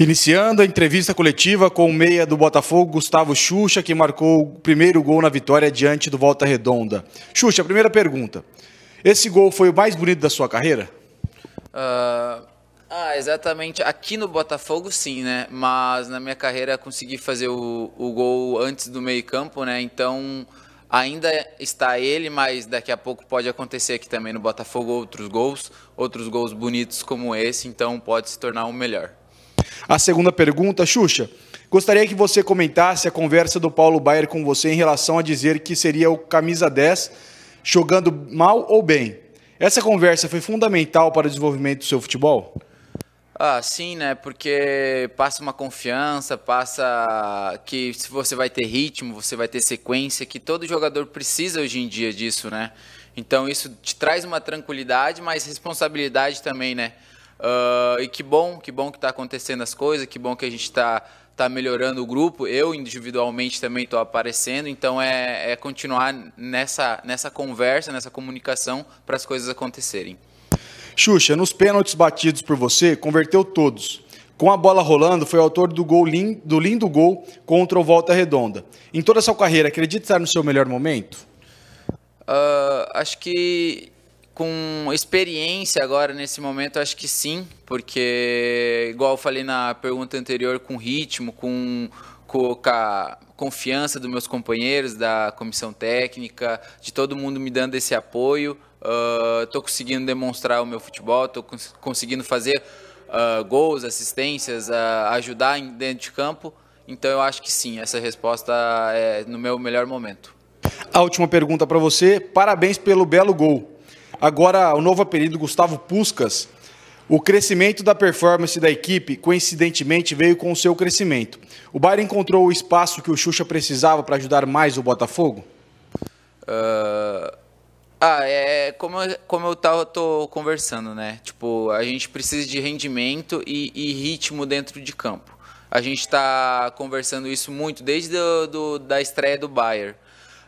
Iniciando a entrevista coletiva com o meia do Botafogo, Gustavo Xuxa, que marcou o primeiro gol na vitória diante do Volta Redonda. Xuxa, primeira pergunta. Esse gol foi o mais bonito da sua carreira? Uh, ah, exatamente. Aqui no Botafogo, sim, né? Mas na minha carreira consegui fazer o, o gol antes do meio campo, né? Então ainda está ele, mas daqui a pouco pode acontecer aqui também no Botafogo outros gols, outros gols bonitos como esse, então pode se tornar um melhor. A segunda pergunta, Xuxa, gostaria que você comentasse a conversa do Paulo Baier com você em relação a dizer que seria o camisa 10 jogando mal ou bem. Essa conversa foi fundamental para o desenvolvimento do seu futebol? Ah, sim, né? Porque passa uma confiança, passa que se você vai ter ritmo, você vai ter sequência, que todo jogador precisa hoje em dia disso, né? Então isso te traz uma tranquilidade, mas responsabilidade também, né? Uh, e que bom, que bom que está acontecendo as coisas, que bom que a gente está tá melhorando o grupo. Eu individualmente também estou aparecendo, então é, é continuar nessa, nessa conversa, nessa comunicação para as coisas acontecerem. Xuxa, nos pênaltis batidos por você, converteu todos. Com a bola rolando, foi autor do, gol do lindo gol contra o Volta Redonda. Em toda a sua carreira, acredita estar no seu melhor momento? Uh, acho que com experiência agora nesse momento, acho que sim, porque igual eu falei na pergunta anterior, com ritmo, com, com, com a confiança dos meus companheiros, da comissão técnica, de todo mundo me dando esse apoio, estou uh, ah, conseguindo demonstrar o meu futebol, estou cons conseguindo fazer uh, gols, assistências, uh, ajudar dentro de campo. Então eu acho que sim, essa resposta é no meu melhor momento. A última pergunta para você, parabéns pelo belo gol. Agora, o novo apelido Gustavo Puscas. O crescimento da performance da equipe, coincidentemente, veio com o seu crescimento. O Bayern encontrou o espaço que o Xuxa precisava para ajudar mais o Botafogo? Uh... Ah, é como, como eu tava, tô conversando, né? Tipo, a gente precisa de rendimento e, e ritmo dentro de campo. A gente está conversando isso muito desde do, do, da estreia do Bayern.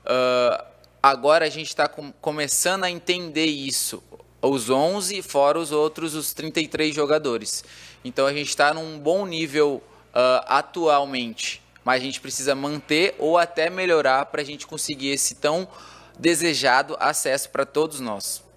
Uh, agora a gente está com, começando a entender isso. Os 11, fora os outros, os 33 jogadores. Então a gente está num bom nível uh, atualmente, mas a gente precisa manter ou até melhorar para a gente conseguir esse tão desejado acesso para todos nós.